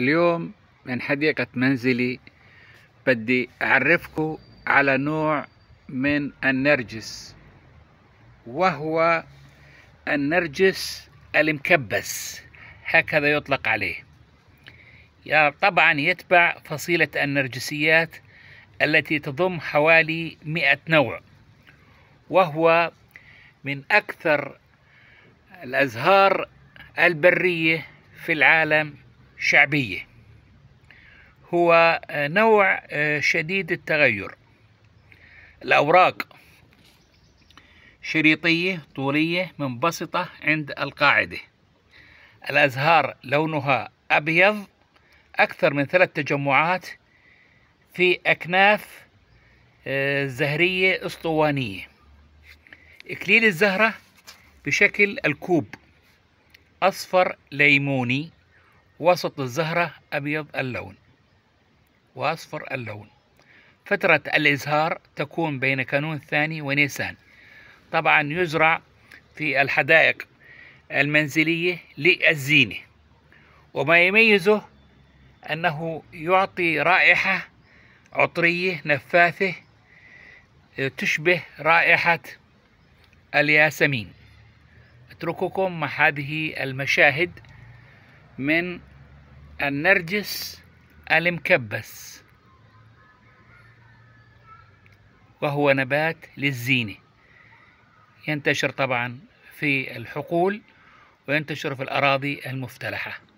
اليوم من حديقة منزلي بدي أعرفكم على نوع من النرجس وهو النرجس المكبس هكذا يطلق عليه يعني طبعا يتبع فصيلة النرجسيات التي تضم حوالي مئة نوع وهو من أكثر الأزهار البرية في العالم شعبية هو آه، نوع آه، شديد التغير الأوراق شريطية طولية منبسطة عند القاعدة الأزهار لونها أبيض أكثر من ثلاث تجمعات في أكناف آه، زهرية أسطوانية إكليل الزهرة بشكل الكوب أصفر ليموني وسط الزهرة أبيض اللون وأصفر اللون فترة الإزهار تكون بين كانون الثاني ونيسان طبعا يزرع في الحدائق المنزلية للزينة وما يميزه أنه يعطي رائحة عطرية نفاثة تشبه رائحة الياسمين أترككم مع هذه المشاهد من النرجس المكبس وهو نبات للزينة ينتشر طبعا في الحقول وينتشر في الأراضي المفتلحة